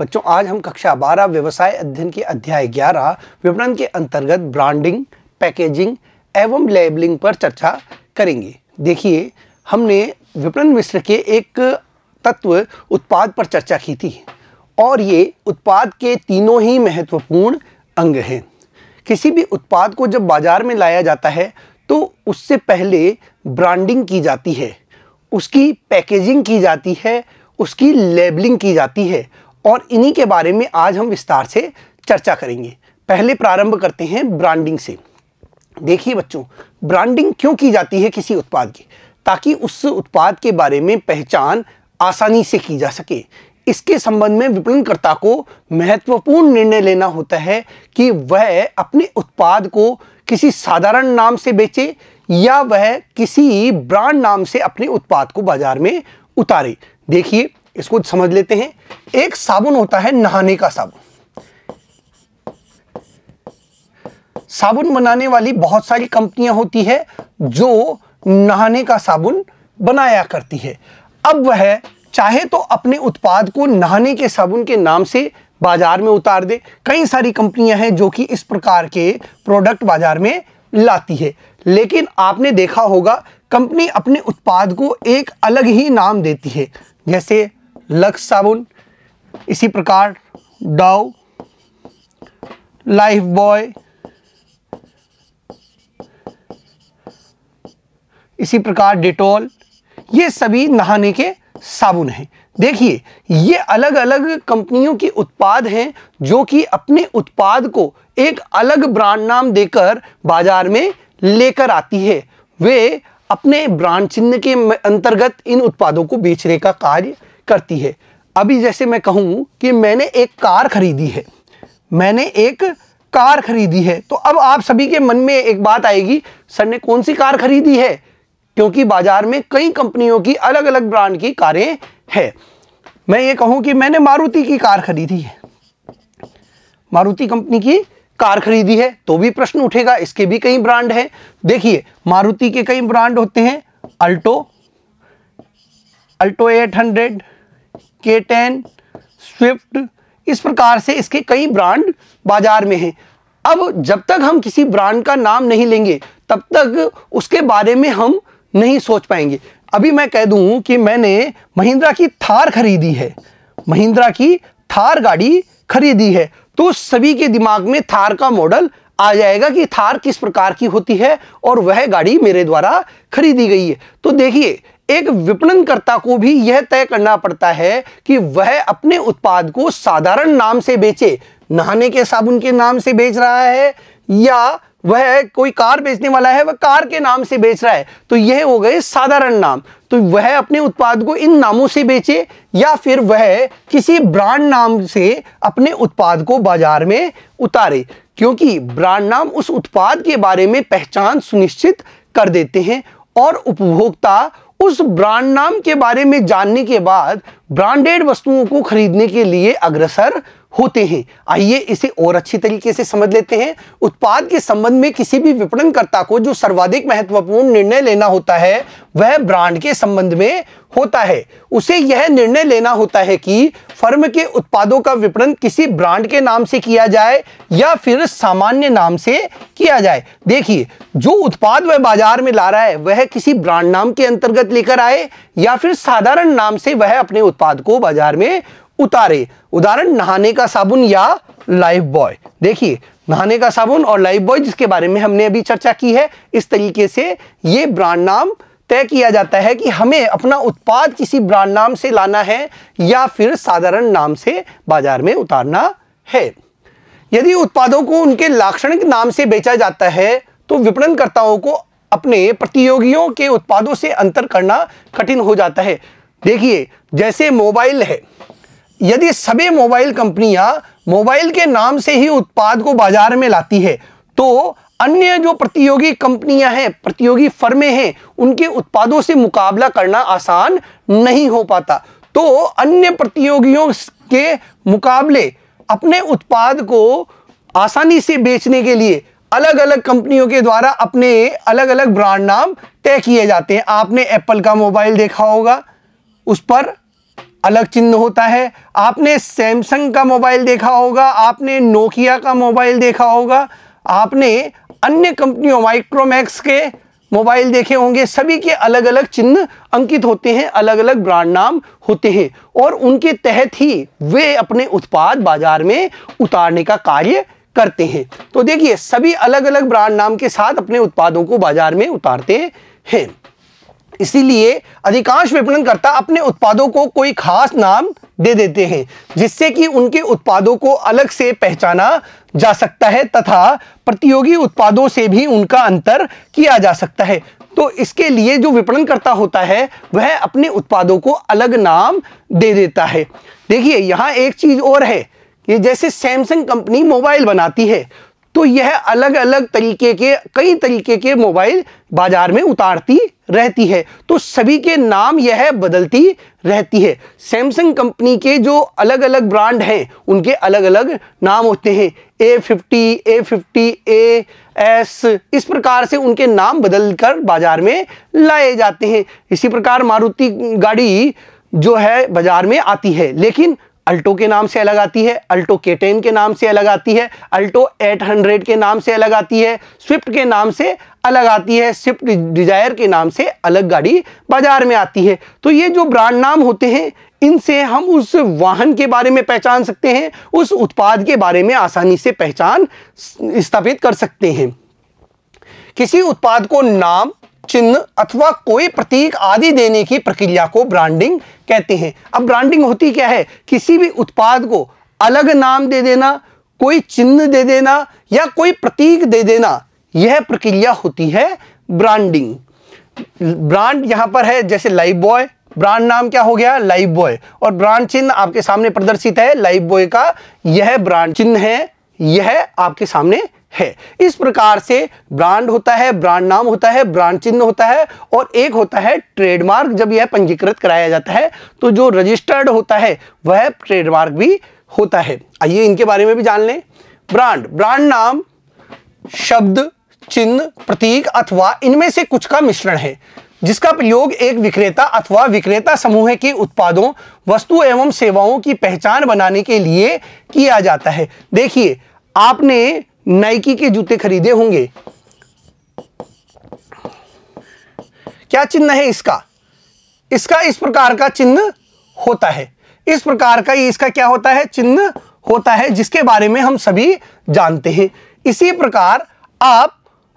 बच्चों आज हम कक्षा 12 व्यवसाय अध्ययन के अध्याय 11 विपणन के अंतर्गत ब्रांडिंग पैकेजिंग एवं लेबलिंग पर चर्चा करेंगे देखिए हमने विपणन मिश्र के एक तत्व उत्पाद पर चर्चा की थी और ये उत्पाद के तीनों ही महत्वपूर्ण अंग हैं किसी भी उत्पाद को जब बाज़ार में लाया जाता है तो उससे पहले ब्रांडिंग की जाती है उसकी पैकेजिंग की जाती है उसकी लेबलिंग की जाती है और इन्हीं के बारे में आज हम विस्तार से चर्चा करेंगे पहले प्रारंभ करते हैं ब्रांडिंग से देखिए बच्चों ब्रांडिंग क्यों की जाती है किसी उत्पाद की ताकि उस उत्पाद के बारे में पहचान आसानी से की जा सके इसके संबंध में विपणनकर्ता को महत्वपूर्ण निर्णय लेना होता है कि वह अपने उत्पाद को किसी साधारण नाम से बेचे या वह किसी ब्रांड नाम से अपने उत्पाद को बाजार में उतारे देखिए इसको समझ लेते हैं एक साबुन होता है नहाने का साबुन साबुन बनाने वाली बहुत सारी कंपनियां होती है जो नहाने का साबुन बनाया करती है अब वह चाहे तो अपने उत्पाद को नहाने के साबुन के नाम से बाजार में उतार दे कई सारी कंपनियां हैं जो कि इस प्रकार के प्रोडक्ट बाजार में लाती है लेकिन आपने देखा होगा कंपनी अपने उत्पाद को एक अलग ही नाम देती है जैसे लक्स साबुन इसी प्रकार डाव लाइफ बॉय इसी प्रकार डिटॉल ये सभी नहाने के साबुन हैं देखिए ये अलग अलग कंपनियों के उत्पाद हैं जो कि अपने उत्पाद को एक अलग ब्रांड नाम देकर बाज़ार में लेकर आती है वे अपने ब्रांड चिन्ह के अंतर्गत इन उत्पादों को बेचने का कार्य करती है अभी जैसे मैं कहूं कि मैंने एक कार खरीदी है मैंने एक कार खरीदी है तो अब आप सभी के मन में एक बात आएगी सर ने कौन सी कार खरीदी है क्योंकि बाज़ार में कई कंपनियों की अलग अलग ब्रांड की कारें हैं मैं ये कहूं कि मैंने मारुति की कार खरीदी है मारुति कंपनी की कार खरीदी है तो भी प्रश्न उठेगा इसके भी कई ब्रांड हैं देखिए मारुति के कई ब्रांड होते हैं Alto Alto eight hundred K ten Swift इस प्रकार से इसके कई ब्रांड बाजार में हैं अब जब तक हम किसी ब्रांड का नाम नहीं लेंगे तब तक उसके बारे में हम नहीं सोच पाएंगे अभी मैं कह दूं कि मैंने महिंद्रा की थार खरीदी है महिंद्रा की थार गाड़ी खरीदी है तो सभी के दिमाग में थार का मॉडल आ जाएगा कि थार किस प्रकार की होती है और वह गाड़ी मेरे द्वारा खरीदी गई है तो देखिए एक विपणनकर्ता को भी यह तय करना पड़ता है कि वह अपने उत्पाद को साधारण नाम से बेचे नहाने के साबुन के नाम से बेच रहा है या वह कोई कार बेचने वाला है वह कार के नाम से बेच रहा है तो यह हो गए साधारण नाम तो वह अपने उत्पाद को इन नामों से बेचे या फिर वह किसी ब्रांड नाम से अपने उत्पाद को बाजार में उतारे क्योंकि ब्रांड नाम उस उत्पाद के बारे में पहचान सुनिश्चित कर देते हैं और उपभोक्ता उस ब्रांड नाम के बारे में जानने के बाद ब्रांडेड वस्तुओं को खरीदने के लिए अग्रसर होते हैं आइए इसे और अच्छी तरीके से समझ लेते हैं उत्पाद के संबंध में किसी भी विपणनकर्ता को जो सर्वाधिक महत्वपूर्ण निर्णय लेना होता है वह ब्रांड के संबंध में होता है उसे यह निर्णय लेना होता है कि फर्म के उत्पादों का विपणन किसी ब्रांड के नाम से किया जाए या फिर सामान्य नाम से किया जाए देखिए जो उत्पाद वह बाजार में ला रहा है वह किसी ब्रांड नाम के अंतर्गत लेकर आए या फिर साधारण नाम से वह अपने उत्पाद को बाजार में उतारे उदाहरण नहाने का साबुन या लाइफ बॉय देखिए नहाने का साबुन और लाइफ बॉय जिसके बारे में हमने अभी चर्चा की है इस तरीके से ये ब्रांड नाम तय किया जाता है कि हमें अपना उत्पाद किसी ब्रांड नाम से लाना है या फिर साधारण नाम से बाजार में उतारना है यदि उत्पादों को उनके लाक्षणिक नाम से बेचा जाता है तो विपणनकर्ताओं को अपने प्रतियोगियों के उत्पादों से अंतर करना कठिन हो जाता है देखिए जैसे मोबाइल है यदि सभी मोबाइल कंपनियां मोबाइल के नाम से ही उत्पाद को बाजार में लाती है तो अन्य जो प्रतियोगी कंपनियां हैं प्रतियोगी फर्में हैं उनके उत्पादों से मुकाबला करना आसान नहीं हो पाता तो अन्य प्रतियोगियों के मुकाबले अपने उत्पाद को आसानी से बेचने के लिए अलग अलग कंपनियों के द्वारा अपने अलग अलग ब्रांड नाम तय किए जाते हैं आपने एप्पल का मोबाइल देखा होगा उस पर अलग चिन्ह होता है आपने सैमसंग का मोबाइल देखा होगा आपने नोकिया का मोबाइल देखा होगा आपने अन्य कंपनियों माइक्रोमैक्स के मोबाइल देखे होंगे सभी के अलग अलग चिन्ह अंकित होते हैं अलग अलग ब्रांड नाम होते हैं और उनके तहत ही वे अपने उत्पाद बाजार में उतारने का कार्य करते हैं तो देखिए सभी अलग अलग ब्रांड नाम के साथ अपने उत्पादों को बाजार में उतारते हैं इसीलिए अधिकांश विपणनकर्ता अपने उत्पादों को कोई खास नाम दे देते हैं जिससे कि उनके उत्पादों को अलग से पहचाना जा सकता है तथा प्रतियोगी उत्पादों से भी उनका अंतर किया जा सकता है तो इसके लिए जो विपणनकर्ता होता है वह अपने उत्पादों को अलग नाम दे देता है देखिए यहां एक चीज़ और है ये जैसे सैमसंग कंपनी मोबाइल बनाती है तो यह अलग अलग तरीके के कई तरीके के मोबाइल बाजार में उतारती रहती है तो सभी के नाम यह बदलती रहती है सैमसंग कंपनी के जो अलग अलग ब्रांड हैं उनके अलग अलग नाम होते हैं A fifty A fifty A S इस प्रकार से उनके नाम बदलकर बाज़ार में लाए जाते हैं इसी प्रकार मारुति गाड़ी जो है बाज़ार में आती है लेकिन अल्टो के नाम से अलग आती है अल्टो के टेन के नाम से अलग आती है अल्टो एट हंड्रेड के नाम से अलग आती है स्विफ्ट के नाम से अलग आती है स्विफ्ट डिजायर के नाम से अलग गाड़ी बाजार में आती है तो ये जो ब्रांड नाम होते हैं इनसे हम उस वाहन के बारे में पहचान सकते हैं उस उत्पाद के बारे में आसानी से पहचान स्थापित कर सकते हैं किसी उत्पाद को नाम चिन्ह अथवा कोई प्रतीक आदि देने की प्रक्रिया को ब्रांडिंग कहते हैं अब ब्रांडिंग होती क्या है किसी भी उत्पाद को अलग नाम दे देना कोई चिन्ह दे देना या कोई प्रतीक दे देना यह प्रक्रिया होती है ब्रांडिंग ब्रांड यहां पर है जैसे लाइव बॉय ब्रांड नाम क्या हो गया लाइव बॉय और ब्रांड चिन्ह आपके सामने प्रदर्शित है लाइव बॉय का यह ब्रांड चिन्ह है यह आपके सामने है इस प्रकार से ब्रांड होता है ब्रांड नाम होता है ब्रांड चिन्ह होता है और एक होता है ट्रेडमार्क जब यह पंजीकृत कराया जाता है तो जो रजिस्टर्ड होता है वह ट्रेडमार्क भी होता है आइए इनके बारे में भी जान लें ब्रांड ब्रांड नाम शब्द चिन्ह प्रतीक अथवा इनमें से कुछ का मिश्रण है जिसका प्रयोग एक विक्रेता अथवा विक्रेता समूह के उत्पादों वस्तु एवं सेवाओं की पहचान बनाने के लिए किया जाता है देखिए आपने नाइकी के जूते खरीदे होंगे क्या चिन्ह है इसका इसका इस प्रकार का चिन्ह होता है इस प्रकार का इसका क्या होता है चिन्ह होता है जिसके बारे में हम सभी जानते हैं इसी प्रकार आप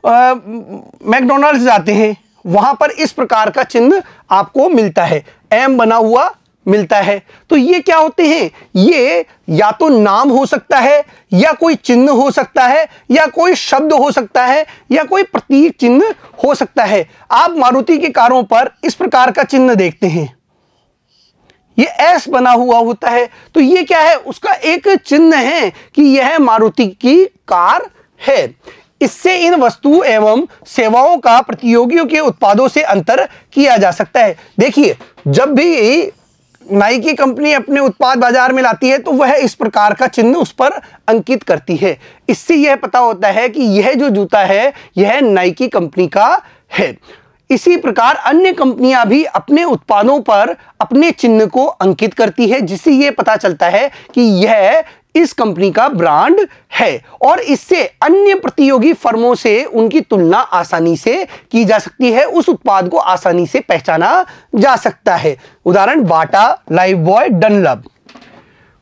मैकडोनल्ड्स जाते हैं वहां पर इस प्रकार का चिन्ह आपको मिलता है एम बना हुआ मिलता है तो ये क्या होते हैं ये या तो नाम हो सकता है या कोई चिन्ह हो सकता है या कोई शब्द हो सकता है या कोई प्रतीक चिन्ह हो सकता है आप मारुति के कारों पर इस प्रकार का चिन्ह देखते हैं ये एस बना हुआ होता है तो ये क्या है उसका एक चिन्ह है कि यह मारुति की कार है इससे इन वस्तु एवं सेवाओं का प्रतियोगियों के उत्पादों से अंतर किया जा सकता है देखिए जब भी नाइकी कंपनी अपने उत्पाद बाजार में लाती है तो वह इस प्रकार का चिन्ह उस पर अंकित करती है इससे यह पता होता है कि यह जो जूता है यह नाइकी कंपनी का है इसी प्रकार अन्य कंपनियां भी अपने उत्पादों पर अपने चिन्ह को अंकित करती है जिससे यह पता चलता है कि यह इस कंपनी का ब्रांड है और इससे अन्य प्रतियोगी फर्मों से उनकी तुलना आसानी से की जा सकती है उस उत्पाद को आसानी से पहचाना जा सकता है उदाहरण Bata Lifebuoy Dunlop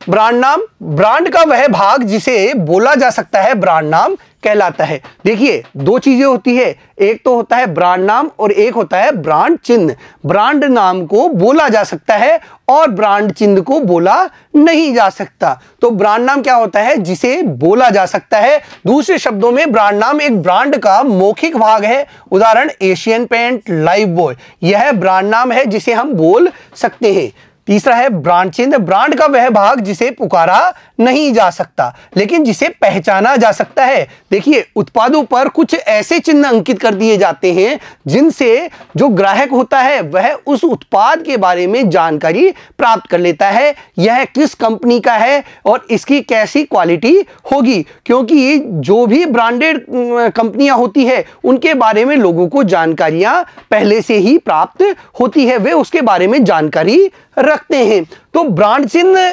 brand नाम ब्रांड का वह भाग जिसे बोला जा सकता है ब्रांड नाम कहलाता है देखिए दो चीजें होती है एक तो होता है ब्रांड नाम और एक होता है ब्रांड चिन्ह ब्रांड नाम को बोला जा सकता है और ब्रांड चिन्ह को बोला नहीं जा सकता तो ब्रांड नाम क्या होता है जिसे बोला जा सकता है दूसरे शब्दों में ब्रांड नाम एक ब्रांड का मौखिक भाग है उदाहरण एशियन पेंट लाइव बॉय यह ब्रांड नाम है जिसे हम बोल सकते हैं तीसरा है ब्रांड चिन्ह ब्रांड का वह भाग जिसे पुकारा नहीं जा सकता लेकिन जिसे पहचाना जा सकता है देखिए उत्पादों पर कुछ ऐसे चिन्ह अंकित कर दिए जाते हैं जिनसे जो ग्राहक होता है वह उस उत्पाद के बारे में जानकारी प्राप्त कर लेता है यह किस कंपनी का है और इसकी कैसी क्वालिटी होगी क्योंकि जो भी ब्रांडेड कंपनियां होती है उनके बारे में लोगों को जानकारियां पहले से ही प्राप्त होती है वे उसके बारे में जानकारी रखते हैं तो ब्रांड चिन्ह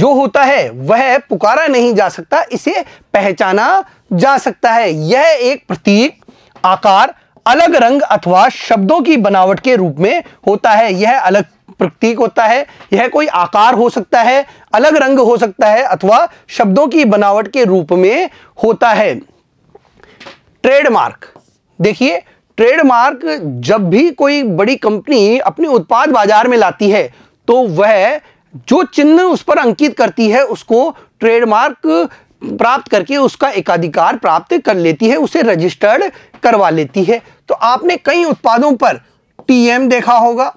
जो होता है वह पुकारा नहीं जा सकता इसे पहचाना जा सकता है यह एक प्रतीक आकार अलग रंग अथवा शब्दों की बनावट के रूप में होता है यह अलग प्रतीक होता है यह कोई आकार हो सकता है अलग रंग हो सकता है अथवा शब्दों की बनावट के रूप में होता है ट्रेडमार्क देखिए ट्रेडमार्क जब भी कोई बड़ी कंपनी अपने उत्पाद बाजार में लाती है तो वह जो चिन्ह उस पर अंकित करती है उसको ट्रेडमार्क प्राप्त करके उसका एकाधिकार प्राप्त कर लेती है उसे रजिस्टर्ड करवा लेती है तो आपने कई उत्पादों पर टीएम देखा होगा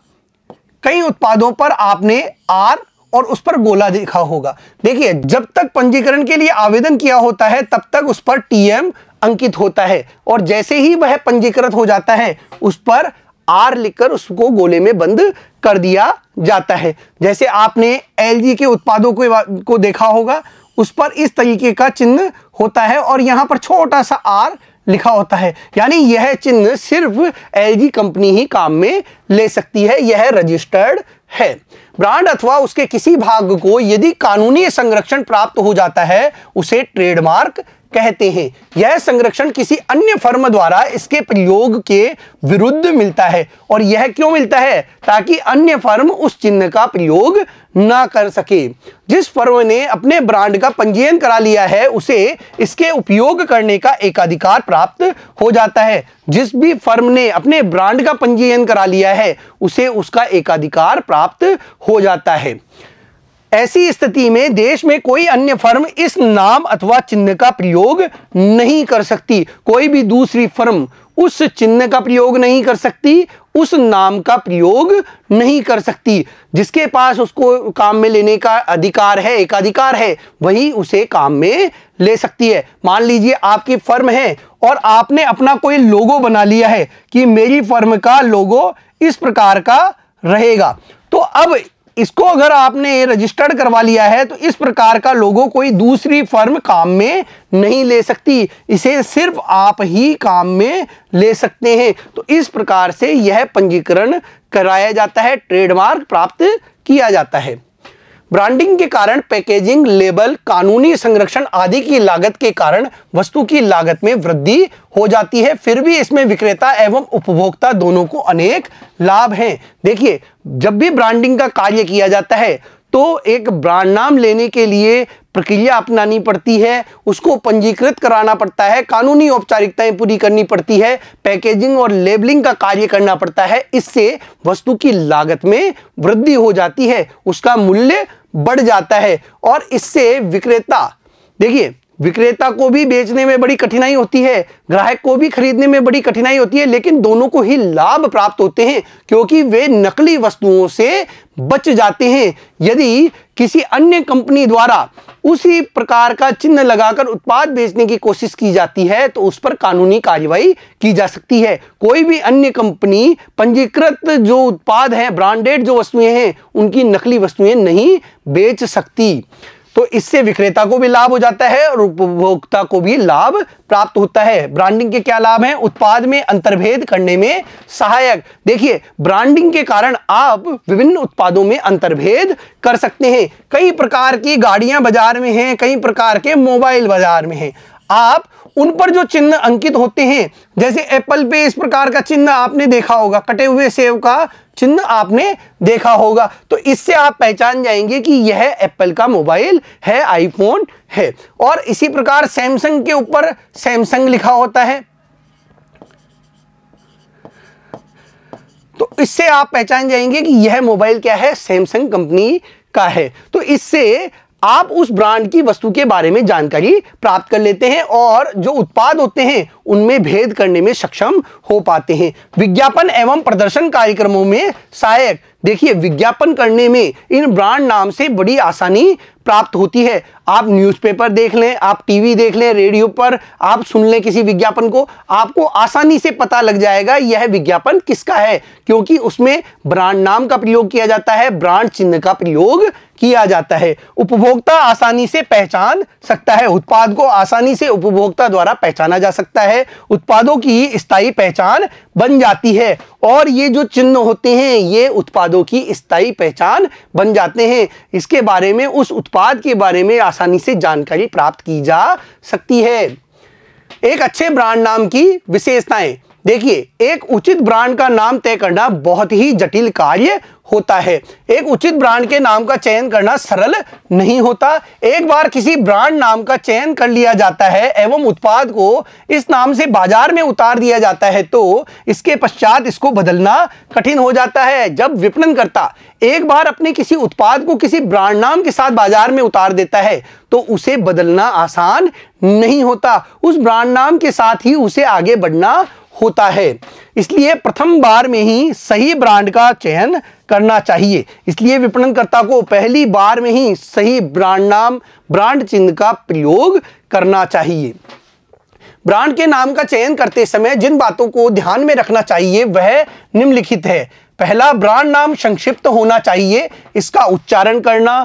कई उत्पादों पर आपने आर और उस पर गोला देखा होगा देखिए जब तक पंजीकरण के लिए आवेदन किया होता है तब तक उस पर टीएम अंकित होता है और जैसे ही वह पंजीकृत हो जाता है उस पर आर लिखकर उसको गोले में बंद कर दिया जाता है जैसे आपने एल के उत्पादों को, को देखा होगा उस पर इस तरीके का चिन्ह होता है और यहाँ पर छोटा सा आर लिखा होता है यानी यह चिन्ह सिर्फ एल कंपनी ही काम में ले सकती है यह रजिस्टर्ड है ब्रांड अथवा उसके किसी भाग को यदि कानूनी संरक्षण प्राप्त हो जाता है उसे ट्रेडमार्क कहते हैं यह संरक्षण किसी अन्य फर्म द्वारा इसके प्रयोग के विरुद्ध मिलता है और यह क्यों मिलता है ताकि अन्य फर्म उस चिन्ह का प्रयोग ना कर सके जिस फर्म ने अपने ब्रांड का पंजीयन करा लिया है उसे इसके उपयोग करने का एकाधिकार प्राप्त हो जाता है जिस भी फर्म ने अपने ब्रांड का पंजीयन करा लिया है उसे उसका एकाधिकार प्राप्त हो जाता है ऐसी स्थिति में देश में कोई अन्य फर्म इस नाम अथवा चिन्ह का प्रयोग नहीं कर सकती कोई भी दूसरी फर्म उस चिन्ह का प्रयोग नहीं कर सकती उस नाम का प्रयोग नहीं कर सकती जिसके पास उसको काम में लेने का अधिकार है एकाधिकार है वही उसे काम में ले सकती है मान लीजिए आपकी फर्म है और आपने अपना कोई लोगो बना लिया है कि मेरी फर्म का लोगो इस प्रकार का रहेगा तो अब इसको अगर आपने रजिस्टर्ड करवा लिया है तो इस प्रकार का लोगो कोई दूसरी फर्म काम में नहीं ले सकती इसे सिर्फ आप ही काम में ले सकते हैं तो इस प्रकार से यह पंजीकरण कराया जाता है ट्रेडमार्क प्राप्त किया जाता है ब्रांडिंग के कारण पैकेजिंग लेबल कानूनी संरक्षण आदि की लागत के कारण वस्तु की लागत में वृद्धि हो जाती है फिर भी इसमें विक्रेता एवं उपभोक्ता दोनों को अनेक लाभ हैं देखिए जब भी ब्रांडिंग का कार्य किया जाता है तो एक ब्रांड नाम लेने के लिए प्रक्रिया अपनानी पड़ती है उसको पंजीकृत कराना पड़ता है कानूनी औपचारिकताएं पूरी करनी पड़ती है पैकेजिंग और लेबलिंग का कार्य करना पड़ता है इससे वस्तु की लागत में वृद्धि हो जाती है उसका मूल्य बढ़ जाता है और इससे विक्रेता देखिए विक्रेता को भी बेचने में बड़ी कठिनाई होती है ग्राहक को भी खरीदने में बड़ी कठिनाई होती है लेकिन दोनों को ही लाभ प्राप्त होते हैं क्योंकि वे नकली वस्तुओं से बच जाते हैं यदि किसी अन्य कंपनी द्वारा उसी प्रकार का चिन्ह लगाकर उत्पाद बेचने की कोशिश की जाती है तो उस पर कानूनी कार्रवाई की जा सकती है कोई भी अन्य कंपनी पंजीकृत जो उत्पाद है ब्रांडेड जो वस्तुएं हैं उनकी नकली वस्तुएं नहीं बेच सकती तो इससे विक्रेता को भी लाभ हो जाता है और उपभोक्ता को भी लाभ प्राप्त होता है ब्रांडिंग के क्या लाभ हैं उत्पाद में अंतर्भेद करने में सहायक देखिए ब्रांडिंग के कारण आप विभिन्न उत्पादों में अंतर्भेद कर सकते हैं कई प्रकार की गाड़ियां बाजार में हैं कई प्रकार के मोबाइल बाजार में हैं आप उन पर जो चिन्ह अंकित होते हैं जैसे एप्पल पे इस प्रकार का चिन्ह आपने देखा होगा कटे हुए सेव का चिन्ह आपने देखा होगा तो इससे आप पहचान जाएंगे कि यह एप्पल का मोबाइल है आईफोन है और इसी प्रकार सैमसंग के ऊपर सैमसंग लिखा होता है तो इससे आप पहचान जाएंगे कि यह मोबाइल क्या है सैमसंग कंपनी का है तो इससे आप उस ब्रांड की वस्तु के बारे में जानकारी प्राप्त कर लेते हैं और जो उत्पाद होते हैं उनमें भेद करने में सक्षम हो पाते हैं विज्ञापन एवं प्रदर्शन कार्यक्रमों में सहायक देखिए विज्ञापन करने में इन ब्रांड नाम से बड़ी आसानी प्राप्त होती है आप न्यूज़पेपर देख लें आप टीवी देख लें रेडियो पर आप सुन लें किसी विज्ञापन को आपको आसानी से पता लग जाएगा यह विज्ञापन किसका है क्योंकि उसमें ब्रांड नाम का प्रयोग किया जाता है ब्रांड चिन्ह का प्रयोग किया जाता है उपभोक्ता आसानी से पहचान सकता है उत्पाद को आसानी से उपभोक्ता द्वारा पहचाना जा सकता है उत्पादों की स्थायी पहचान बन जाती है और ये जो चिन्ह होते हैं ये उत्पादों की स्थायी पहचान बन जाते हैं इसके बारे में उस उत्पाद उत्पाद के बारे में आसानी से जानकारी प्राप्त की जा सकती है एक अच्छे ब्रांड नाम की विशेषताएं देखिए एक उचित ब्रांड का नाम तय करना बहुत ही जटिल कार्य होता है एक उचित ब्रांड के नाम का चयन करना सरल नहीं होता एक बार किसी ब्रांड नाम का चयन कर लिया जाता है एवं उत्पाद को इस नाम से बाजार में उतार दिया जाता है तो इसके पश्चात इसको बदलना कठिन हो जाता है जब विपणन करता एक बार अपने किसी उत्पाद को किसी ब्रांड नाम के साथ बाजार में उतार देता है तो उसे बदलना आसान नहीं होता उस ब्रांड नाम के साथ ही उसे आगे बढ़ना होता है इसलिए प्रथम बार में ही सही ब्रांड का चयन करना चाहिए इसलिए विपणनकर्ता को पहली बार में ही सही ब्रांड नाम ब्रांड चिन्ह का प्रयोग करना चाहिए ब्रांड के नाम का चयन करते समय जिन बातों को ध्यान में रखना चाहिए वह निम्नलिखित है पहला ब्रांड नाम संक्षिप्त होना चाहिए इसका उच्चारण करना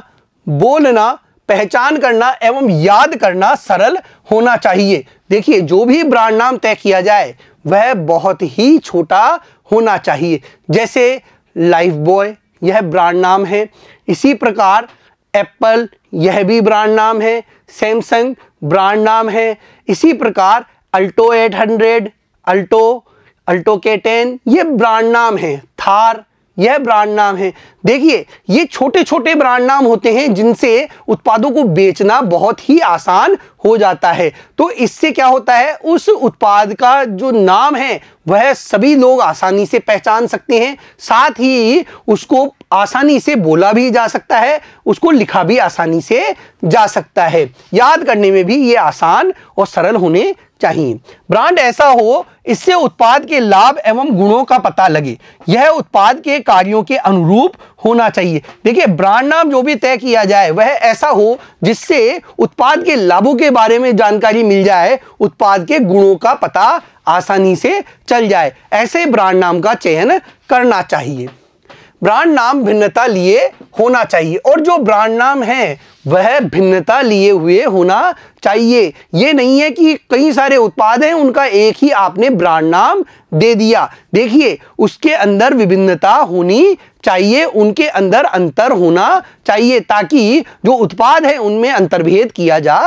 बोलना पहचान करना एवं याद करना सरल होना चाहिए देखिए जो भी ब्रांड नाम तय किया जाए वह बहुत ही छोटा होना चाहिए जैसे लाइफ बॉय यह ब्रांड नाम है इसी प्रकार एप्पल यह भी ब्रांड नाम है सैमसंग ब्रांड नाम है इसी प्रकार Alto 800 Alto Alto K ten ये ब्रांड नाम है थार यह ब्रांड नाम है देखिए ये छोटे छोटे ब्रांड नाम होते हैं जिनसे उत्पादों को बेचना बहुत ही आसान हो जाता है तो इससे क्या होता है उस उत्पाद का जो नाम है वह सभी लोग आसानी से पहचान सकते हैं साथ ही उसको आसानी से बोला भी जा सकता है उसको लिखा भी आसानी से जा सकता है याद करने में भी ये आसान और सरल होने चाहिए ब्रांड ऐसा हो इससे उत्पाद के लाभ एवं गुणों का पता लगे यह उत्पाद के कार्यों के अनुरूप होना चाहिए देखिए ब्रांड नाम जो भी तय किया जाए वह ऐसा हो जिससे उत्पाद के लाभों के बारे में जानकारी मिल जाए उत्पाद के गुणों का पता आसानी से चल जाए ऐसे ब्रांड नाम का चयन करना चाहिए ब्रांड नाम भिन्नता लिए होना चाहिए और जो ब्रांड नाम है वह भिन्नता लिए हुए होना चाहिए ये नहीं है कि कई सारे उत्पाद हैं उनका एक ही आपने ब्रांड नाम दे दिया देखिए उसके अंदर विभिन्नता होनी चाहिए उनके अंदर अंतर होना चाहिए ताकि जो उत्पाद है उनमें अंतर्भेद किया जा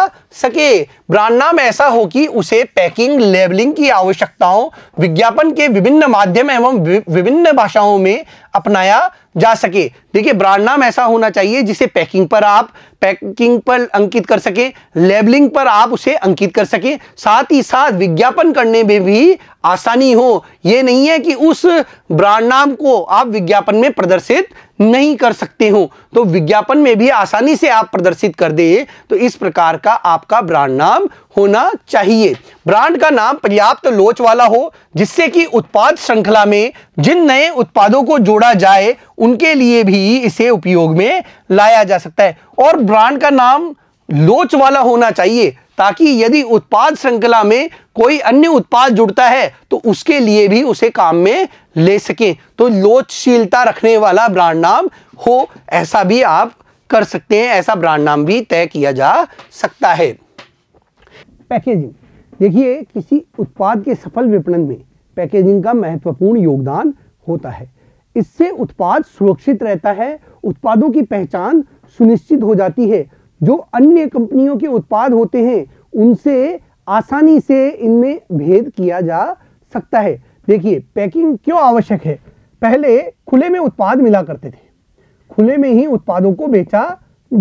सके ब्रांड नाम ऐसा हो कि उसे पैकिंग लेबलिंग की आवश्यकताओं विज्ञापन के विभिन्न माध्यम एवं विभिन्न भाषाओं में अपनाया जा सके देखिए ब्रांड नाम ऐसा होना चाहिए जिसे पैकिंग पर आप पैकिंग पर अंकित कर सके लेबलिंग पर आप उसे अंकित कर सके साथ ही साथ विज्ञापन करने में भी आसानी हो यह नहीं है कि उस ब्रांड नाम को आप विज्ञापन में प्रदर्शित नहीं कर सकते हो तो विज्ञापन में भी आसानी से आप प्रदर्शित कर दे तो इस प्रकार का आपका ब्रांड नाम होना चाहिए ब्रांड का नाम पर्याप्त लोच वाला हो जिससे कि उत्पाद श्रृंखला में जिन नए उत्पादों को जोड़ा जाए उनके लिए भी इसे उपयोग में लाया जा सकता है और ब्रांड का नाम लोच वाला होना चाहिए ताकि यदि उत्पाद श्रृंखला में कोई अन्य उत्पाद जुड़ता है तो उसके लिए भी उसे काम में ले सकें तो लोचशीलता रखने वाला ब्रांड नाम हो ऐसा भी आप कर सकते हैं ऐसा ब्रांड नाम भी तय किया जा सकता है पैकेजिंग देखिए किसी उत्पाद के सफल विपणन में पैकेजिंग का महत्वपूर्ण योगदान होता है इससे उत्पाद सुरक्षित रहता है उत्पादों की पहचान सुनिश्चित हो जाती है जो अन्य कंपनियों के उत्पाद होते हैं उनसे आसानी से इनमें भेद किया जा सकता है देखिए पैकिंग क्यों आवश्यक है पहले खुले में उत्पाद मिला करते थे खुले में ही उत्पादों को बेचा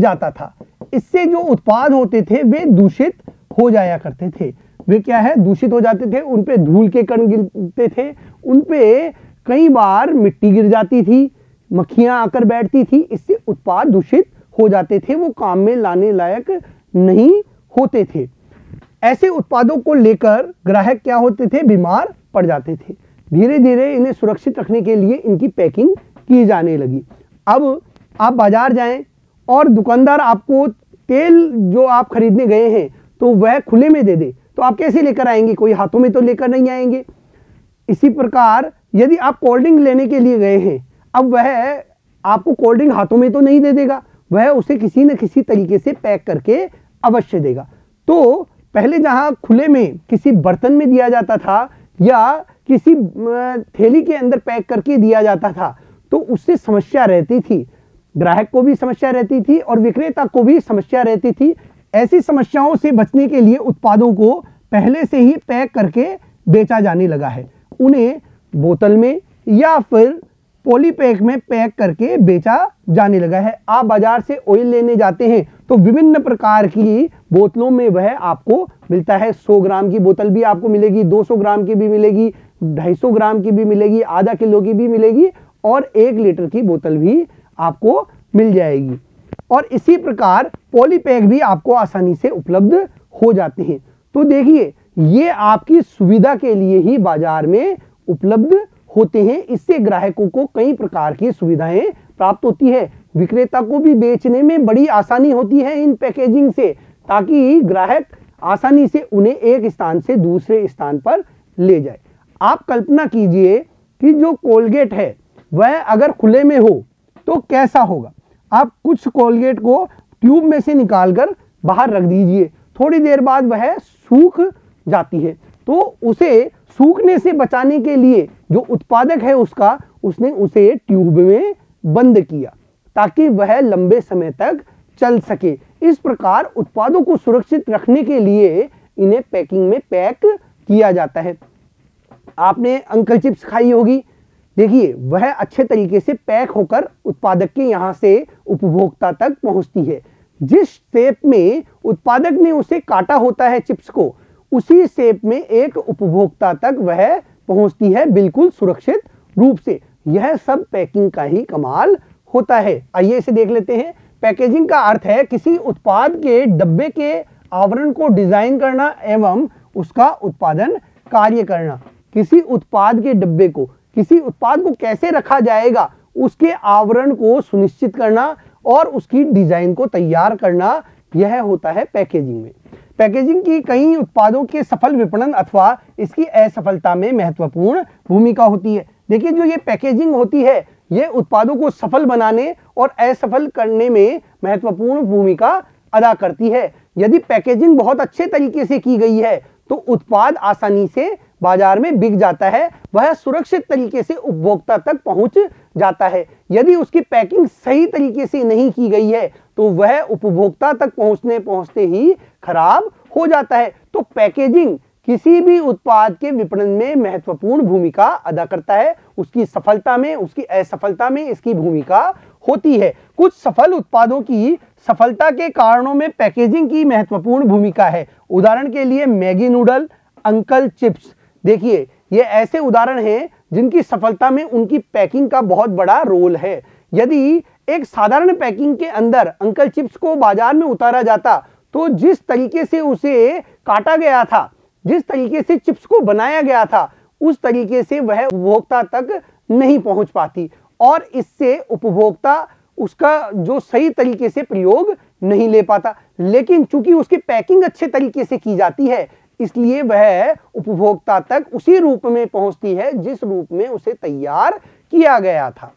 जाता था इससे जो उत्पाद होते थे वे दूषित हो जाया करते थे वे क्या है दूषित हो जाते थे उन पे धूल के कण गिरते थे उन पे कई बार मिट्टी गिर जाती थी मक्खियां आकर बैठती थी इससे उत्पाद दूषित हो जाते थे वो काम में लाने लायक नहीं होते थे ऐसे उत्पादों को लेकर ग्राहक क्या होते थे बीमार पड़ जाते थे धीरे धीरे इन्हें सुरक्षित रखने के लिए इनकी पैकिंग की जाने लगी अब आप बाजार जाएं और दुकानदार आपको तेल जो आप खरीदने गए हैं तो वह खुले में दे दे तो आप कैसे लेकर आएंगे कोई हाथों में तो लेकर नहीं आएंगे इसी प्रकार यदि आप कोल्ड ड्रिंक लेने के लिए गए हैं अब वह आपको कोल्ड ड्रिंक हाथों में तो नहीं दे देगा वह उसे किसी न किसी तरीके से पैक करके अवश्य देगा तो पहले जहां खुले में किसी बर्तन में दिया जाता था या किसी थैली के अंदर पैक करके दिया जाता था तो उससे समस्या रहती थी ग्राहक को भी समस्या रहती थी और विक्रेता को भी समस्या रहती थी ऐसी समस्याओं से बचने के लिए उत्पादों को पहले से ही पैक करके बेचा जाने लगा है उन्हें बोतल में या फिर पॉलीपैक में पैक करके बेचा जाने लगा है आप बाजार से ऑयल लेने जाते हैं तो विभिन्न प्रकार की बोतलों में वह आपको मिलता है 100 ग्राम की बोतल भी आपको मिलेगी 200 ग्राम की भी मिलेगी 250 ग्राम की भी मिलेगी आधा किलो की भी मिलेगी और एक लीटर की बोतल भी आपको मिल जाएगी और इसी प्रकार पॉलीपैक भी आपको आसानी से उपलब्ध हो जाते हैं तो देखिए ये आपकी सुविधा के लिए ही बाजार में उपलब्ध होते हैं इससे ग्राहकों को कई प्रकार की सुविधाएं प्राप्त होती है विक्रेता को भी बेचने में बड़ी आसानी होती है इन पैकेजिंग से ताकि ग्राहक आसानी से उन्हें एक स्थान से दूसरे स्थान पर ले जाए आप कल्पना कीजिए कि जो कोलगेट है वह अगर खुले में हो तो कैसा होगा आप कुछ कोलगेट को ट्यूब में से निकालकर बाहर रख दीजिए थोड़ी देर बाद वह सूख जाती है तो उसे सूखने से बचाने के लिए जो उत्पादक है उसका उसने उसे ट्यूब में बंद किया ताकि वह लंबे समय तक चल सके इस प्रकार उत्पादों को सुरक्षित रखने के लिए इन्हें पैकिंग में पैक किया जाता है आपने अंकल चिप्स खाई होगी देखिए वह अच्छे तरीके से पैक होकर उत्पादक के यहाँ से उपभोक्ता तक पहुँचती है जिस टेप में उत्पादक ने उसे काटा होता है चिप्स को उसी सेप में एक उपभोक्ता तक वह पहुंचती है बिल्कुल सुरक्षित रूप से यह सब पैकिंग का ही कमाल होता है आइए इसे देख लेते हैं पैकेजिंग का अर्थ है किसी उत्पाद के डब्बे के आवरण को डिजाइन करना एवं उसका उत्पादन कार्य करना किसी उत्पाद के डब्बे को किसी उत्पाद को कैसे रखा जाएगा उसके आवरण को सुनिश्चित करना और उसकी डिजाइन को तैयार करना यह होता है पैकेजिंग में पैकेजिंग की कई उत्पादों के सफल विपणन अथवा इसकी असफलता में महत्वपूर्ण भूमिका होती है देखिए जो ये पैकेजिंग होती है ये उत्पादों को सफल बनाने और असफल करने में महत्वपूर्ण भूमिका अदा करती है यदि पैकेजिंग बहुत अच्छे तरीके से की गई है तो उत्पाद आसानी से बाजार में बिक जाता है वह सुरक्षित तरीके से उपभोक्ता तक पहुंच जाता है यदि उसकी पैकिंग सही तरीके से नहीं की गई है तो वह उपभोक्ता तक पहुंचने पहुंचते ही खराब हो जाता है तो पैकेजिंग किसी भी उत्पाद के विपणन में महत्वपूर्ण भूमिका अदा करता है उसकी सफलता में उसकी असफलता में इसकी भूमिका होती है कुछ सफल उत्पादों की सफलता के कारणों में पैकेजिंग की महत्वपूर्ण भूमिका है उदाहरण के लिए मैगी नूडल अंकल चिप्स देखिए ये ऐसे उदाहरण हैं जिनकी सफलता में उनकी पैकिंग का बहुत बड़ा रोल है यदि एक साधारण पैकिंग के अंदर अंकल चिप्स को बाजार में उतारा जाता तो जिस तरीके से उसे काटा गया था जिस तरीके से चिप्स को बनाया गया था उस तरीके से वह उपभोक्ता तक नहीं पहुंच पाती और इससे उपभोक्ता उसका जो सही तरीके से प्रयोग नहीं ले पाता लेकिन चूंकि उसकी पैकिंग अच्छे तरीके से की जाती है इसलिए वह उपभोक्ता तक उसी रूप में पहुंचती है जिस रूप में उसे तैयार किया गया था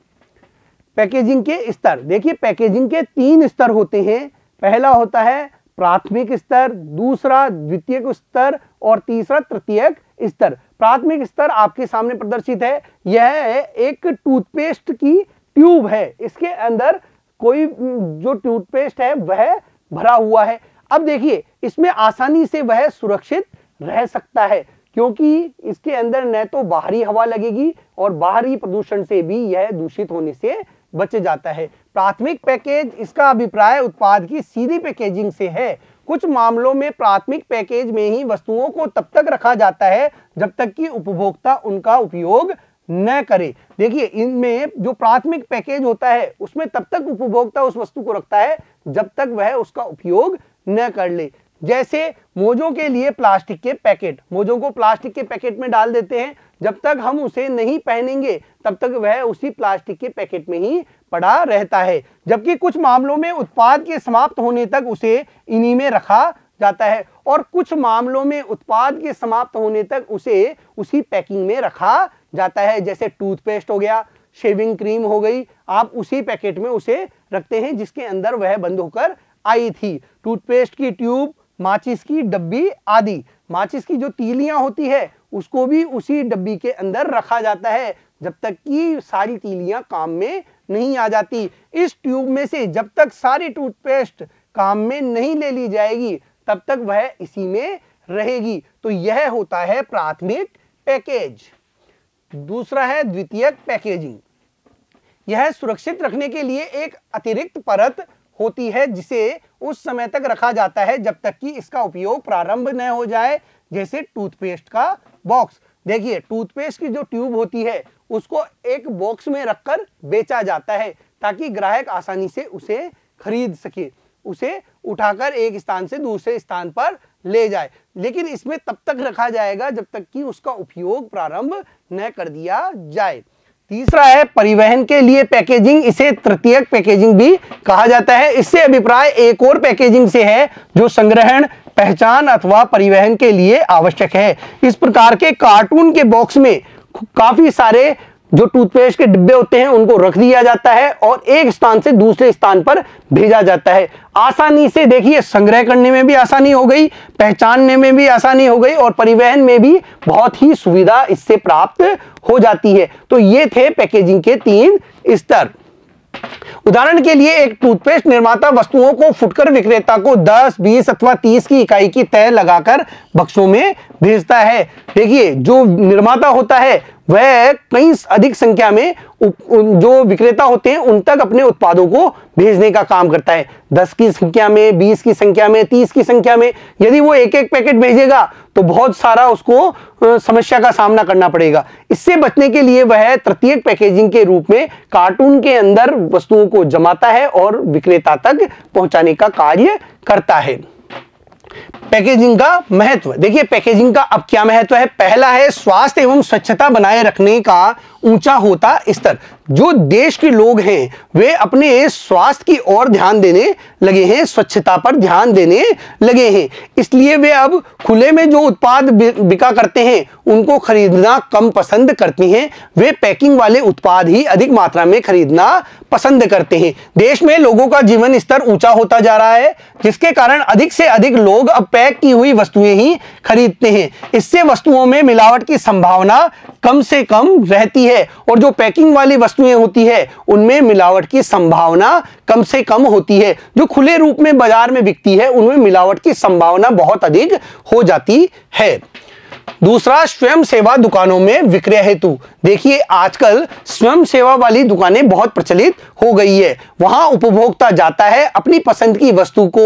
पैकेजिंग के स्तर देखिए पैकेजिंग के तीन स्तर होते हैं पहला होता है प्राथमिक स्तर दूसरा द्वितीय स्तर और तीसरा तृतीय स्तर प्राथमिक स्तर आपके सामने प्रदर्शित है यह एक टूथपेस्ट की ट्यूब है इसके अंदर कोई जो टूथपेस्ट है वह भरा हुआ है अब देखिए इसमें आसानी से वह सुरक्षित रह सकता है क्योंकि इसके अंदर न तो बाहरी हवा लगेगी और बाहरी प्रदूषण से भी यह दूषित होने से बच जाता है प्राथमिक पैकेज इसका अभिप्राय उत्पाद की सीधी पैकेजिंग से है कुछ मामलों में प्राथमिक पैकेज में ही वस्तुओं को तब तक रखा जाता है जब तक कि उपभोक्ता उनका उपयोग न करे देखिए इनमें जो प्राथमिक पैकेज होता है उसमें तब तक उपभोक्ता उस वस्तु को रखता है जब तक वह उसका उपयोग न कर ले जैसे मोजों के लिए प्लास्टिक के पैकेट मोजों को प्लास्टिक के पैकेट में डाल देते हैं जब तक हम उसे नहीं पहनेंगे तब तक वह उसी प्लास्टिक के पैकेट में ही पड़ा रहता है जबकि कुछ मामलों में उत्पाद के समाप्त होने तक उसे इन्हीं में रखा जाता है और कुछ मामलों में उत्पाद के समाप्त होने तक उसे उसी पैकिंग में रखा जाता है जैसे टूथपेस्ट हो गया शेविंग क्रीम हो गई आप उसी पैकेट में उसे रखते हैं जिसके अंदर वह बंद होकर आई थी टूथपेस्ट की ट्यूब माचिस की डब्बी आदि माचिस की जो तीलियां होती है उसको भी उसी डब्बी के अंदर रखा जाता है जब तक कि सारी तीलियां काम में नहीं आ जाती इस ट्यूब में से जब तक सारी टूथपेस्ट काम में नहीं ले ली जाएगी तब तक वह इसी में रहेगी तो यह होता है प्राथमिक पैकेज दूसरा है द्वितीयक पैकेजिंग यह सुरक्षित रखने के लिए एक अतिरिक्त परत होती है जिसे उस समय तक रखा जाता है जब तक कि इसका उपयोग प्रारंभ न हो जाए जैसे टूथपेस्ट का बॉक्स देखिए टूथपेस्ट की जो ट्यूब होती है उसको एक बॉक्स में रखकर बेचा जाता है ताकि ग्राहक आसानी से उसे खरीद सके उसे उठाकर एक स्थान से दूसरे स्थान पर ले जाए लेकिन इसमें तब तक रखा जाएगा जब तक कि उसका उपयोग प्रारंभ न कर दिया जाए तीसरा है परिवहन के लिए पैकेजिंग इसे तृतीयक पैकेजिंग भी कहा जाता है इससे अभिप्राय एक और पैकेजिंग से है जो संग्रहण पहचान अथवा परिवहन के लिए आवश्यक है इस प्रकार के कार्टून के बॉक्स में काफी सारे जो टूथपेस्ट के डिब्बे होते हैं उनको रख दिया जाता है और एक स्थान से दूसरे स्थान पर भेजा जाता है आसानी से देखिए संग्रह करने में भी आसानी हो गई पहचानने में भी आसानी हो गई और परिवहन में भी बहुत ही सुविधा इससे प्राप्त हो जाती है तो ये थे पैकेजिंग के तीन स्तर उदाहरण के लिए एक टूथपेस्ट निर्माता वस्तुओं को फुटकर विक्रेता को 10, 20 अथवा 30 की इकाई की तय लगाकर बक्सों में भेजता है देखिए जो निर्माता होता है वह कई अधिक संख्या में जो विक्रेता होते हैं उन तक अपने उत्पादों को भेजने का काम करता है दस की संख्या में बीस की संख्या में तीस की संख्या में यदि वो एक एक पैकेट भेजेगा तो बहुत सारा उसको समस्या का सामना करना पड़ेगा इससे बचने के लिए वह तृतीय पैकेजिंग के रूप में कार्टून के अंदर वस्तुओं को जमाता है और विक्रेता तक पहुंचाने का कार्य करता है पैकेजिंग का महत्व देखिए पैकेजिंग का अब क्या महत्व है पहला है स्वास्थ्य एवं स्वच्छता बनाए रखने का ऊंचा होता स्तर जो देश के लोग हैं वे अपने स्वास्थ्य की ओर ध्यान देने लगे हैं स्वच्छता पर ध्यान देने लगे हैं इसलिए वे अब खुले में जो उत्पाद बिका करते हैं उनको खरीदना कम पसंद करती हैं वे पैकिंग वाले उत्पाद ही अधिक मात्रा में खरीदना पसंद करते हैं देश में लोगों का जीवन स्तर ऊंचा होता जा रहा है जिसके कारण अधिक से अधिक लोग अब पैक की हुई वस्तुएं ही खरीदते हैं इससे वस्तुओं में मिलावट की संभावना कम से कम रहती है और जो पैकिंग वाली वस्तुएं होती है उनमें मिलावट की संभावना कम से कम होती है जो खुले रूप में बाजार में बिकती है उनमें मिलावट की संभावना बहुत अधिक हो जाती है दूसरा स्वयं सेवा दुकानों में विक्रय हेतु देखिए आजकल स्वयं सेवा वाली दुकानें बहुत प्रचलित हो गई है वहां उपभोक्ता जाता है अपनी पसंद की वस्तु को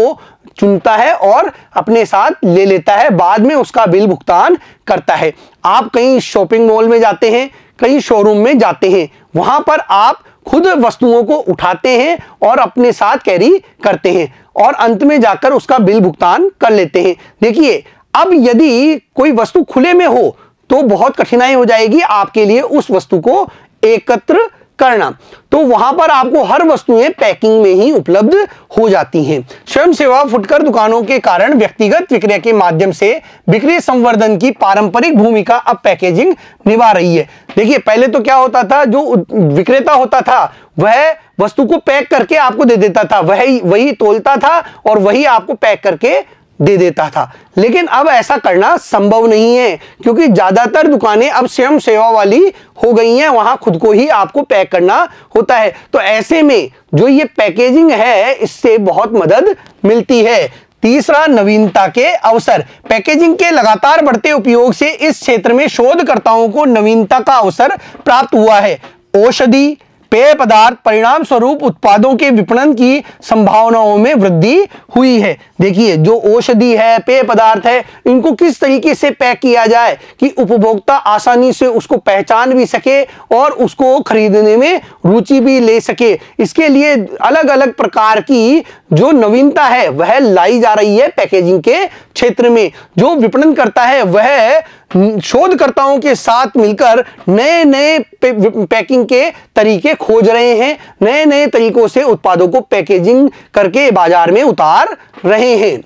चुनता है और अपने साथ ले लेता है बाद में उसका बिल भुगतान करता है आप कहीं शॉपिंग मॉल में जाते हैं कहीं शोरूम में जाते हैं वहां पर आप खुद वस्तुओं को उठाते हैं और अपने साथ कैरी करते हैं और अंत में जाकर उसका बिल भुगतान कर लेते हैं देखिए अब यदि कोई वस्तु खुले में हो तो बहुत कठिनाई हो जाएगी आपके लिए उस वस्तु को एकत्र करना तो वहां पर आपको हर वस्तुएं पैकिंग में ही उपलब्ध हो जाती हैं स्वयं सेवा फुटकर दुकानों के कारण व्यक्तिगत विक्रय के माध्यम से बिक्री संवर्धन की पारंपरिक भूमिका अब पैकेजिंग निभा रही है देखिए पहले तो क्या होता था जो विक्रेता होता था वह वस्तु को पैक करके आपको दे देता था वही वही तोलता था और वही आपको पैक करके दे देता था लेकिन अब ऐसा करना संभव नहीं है क्योंकि ज़्यादातर दुकानें अब स्वयं सेवा वाली हो गई हैं वहां खुद को ही आपको पैक करना होता है तो ऐसे में जो ये पैकेजिंग है इससे बहुत मदद मिलती है तीसरा नवीनता के अवसर पैकेजिंग के लगातार बढ़ते उपयोग से इस क्षेत्र में शोधकर्ताओं को नवीनता का अवसर प्राप्त हुआ है औषधि पेय पदार्थ परिणाम स्वरूप उत्पादों के विपणन की संभावनाओं में वृद्धि हुई है देखिए जो औषधि है पेय पदार्थ है इनको किस तरीके से पैक किया जाए कि उपभोक्ता आसानी से उसको पहचान भी सके और उसको खरीदने में रुचि भी ले सके इसके लिए अलग अलग प्रकार की जो नवीनता है वह लाई जा रही है पैकेजिंग के क्षेत्र में जो विपणन करता है वह शोधकर्ताओं के साथ मिलकर नए नए पैकिंग के तरीके खोज रहे हैं नए नए तरीकों से उत्पादों को पैकेजिंग करके बाजार में उतार रहे हैं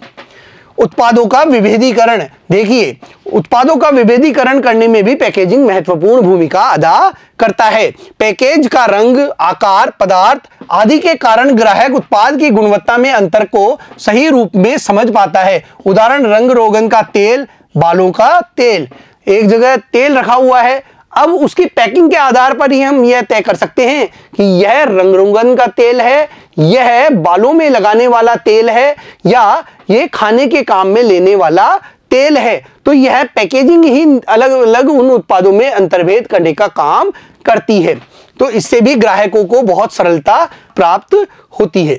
उत्पादों का विभेदीकरण देखिए उत्पादों का विभेदीकरण करने में भी पैकेजिंग महत्वपूर्ण भूमिका अदा करता है पैकेज का रंग आकार पदार्थ आदि के कारण ग्राहक उत्पाद की गुणवत्ता में अंतर को सही रूप में समझ पाता है उदाहरण रंग रोगन का तेल बालों का तेल एक जगह तेल रखा हुआ है अब उसकी पैकिंग के आधार पर ही हम यह तय कर सकते हैं कि यह रंग का तेल है यह बालों में लगाने वाला तेल है या यह खाने के काम में लेने वाला तेल है तो यह पैकेजिंग ही अलग अलग उन उत्पादों में अंतर्भेद करने का काम करती है तो इससे भी ग्राहकों को बहुत सरलता प्राप्त होती है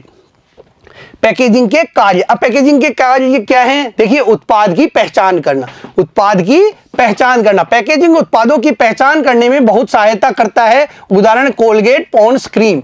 पैकेजिंग के कार्य अब पैकेजिंग के कार्य क्या है देखिए उत्पाद की पहचान करना उत्पाद की पहचान करना पैकेजिंग उत्पादों की पहचान करने में बहुत सहायता करता है उदाहरण कोलगेट पॉन्ड्स स्क्रीम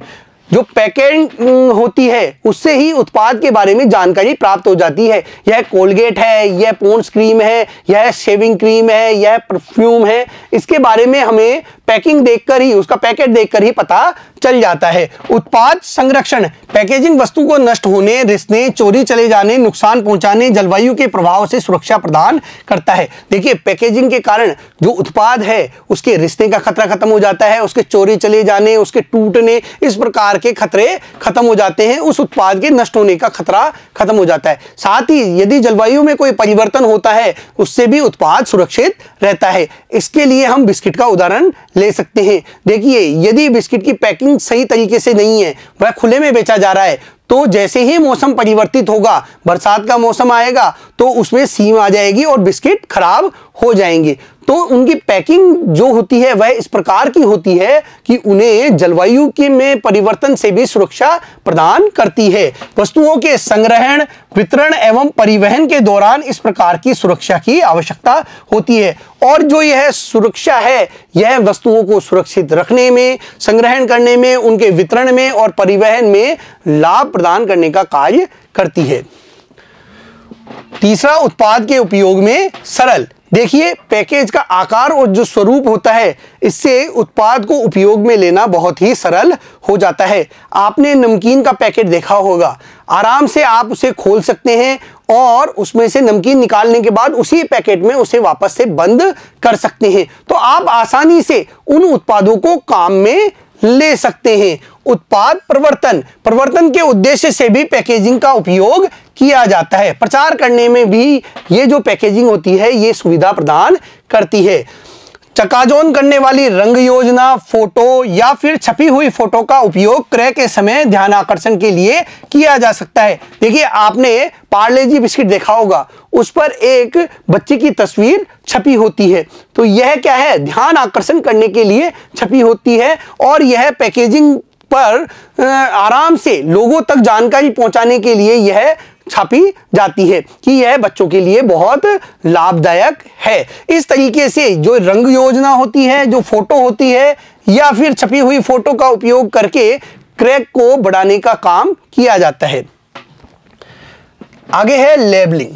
जो पैकेजिंग होती है उससे ही उत्पाद के बारे में जानकारी प्राप्त हो जाती है यह कोलगेट है यह पोन्स क्रीम है यह शेविंग क्रीम है यह परफ्यूम है इसके बारे में हमें पैकिंग देखकर ही उसका पैकेट देखकर ही पता चल जाता है उत्पाद संरक्षण पैकेजिंग वस्तु को नष्ट होने रिसने चोरी चले जाने नुकसान पहुंचाने जलवायु के प्रभाव से सुरक्षा प्रदान करता है देखिए पैकेजिंग के कारण जो उत्पाद है उसके रिसने का खतरा खत्म हो जाता है उसके चोरी चले जाने उसके टूटने इस प्रकार के खतरे खत्म हो जाते हैं उस उत्पाद के नष्ट होने का खतरा खत्म हो जाता है साथ ही यदि जलवायु में कोई परिवर्तन होता है उससे भी उत्पाद सुरक्षित रहता है इसके लिए हम बिस्किट का उदाहरण ले सकते हैं देखिए यदि बिस्किट की पैकिंग सही तरीके से नहीं है वह खुले में बेचा जा रहा है तो जैसे ही मौसम परिवर्तित होगा बरसात का मौसम आएगा तो उसमें सीम आ जाएगी और बिस्किट खराब हो जाएंगे तो उनकी पैकिंग जो होती है वह इस प्रकार की होती है कि उन्हें जलवायु के में परिवर्तन से भी सुरक्षा प्रदान करती है वस्तुओं के संग्रहण वितरण एवं परिवहन के दौरान इस प्रकार की सुरक्षा की आवश्यकता होती है और जो यह सुरक्षा है यह वस्तुओं को सुरक्षित रखने में संग्रहण करने में उनके वितरण में और परिवहन में लाभ प्रदान करने का कार्य करती है तीसरा उत्पाद के उपयोग में सरल देखिए पैकेज का आकार और जो स्वरूप होता है इससे उत्पाद को उपयोग में लेना बहुत ही सरल हो जाता है आपने नमकीन का पैकेट देखा होगा आराम से आप उसे खोल सकते हैं और उसमें से नमकीन निकालने के बाद उसी पैकेट में उसे वापस से बंद कर सकते हैं तो आप आसानी से उन उत्पादों को काम में ले सकते हैं उत्पाद प्रवर्तन प्रवर्तन के उद्देश्य से भी पैकेजिंग का उपयोग किया जाता है प्रचार करने में भी ये जो पैकेजिंग होती है ये सुविधा प्रदान करती है चकाजोन करने वाली रंग योजना फोटो या फिर छपी हुई फोटो का उपयोग क्रय के समय ध्यान आकर्षण के लिए किया जा सकता है देखिए आपने पार्ले जी बिस्किट देखा होगा उस पर एक बच्चे की तस्वीर छपी होती है तो यह क्या है ध्यान आकर्षण करने के लिए छपी होती है और यह पैकेजिंग पर आराम से लोगों तक जानकारी पहुंचाने के लिए यह छापी जाती है कि यह बच्चों के लिए बहुत लाभदायक है इस तरीके से जो रंग योजना होती है जो फोटो होती है या फिर छपी हुई फोटो का उपयोग करके क्रैक को बढ़ाने का काम किया जाता है आगे है लेबलिंग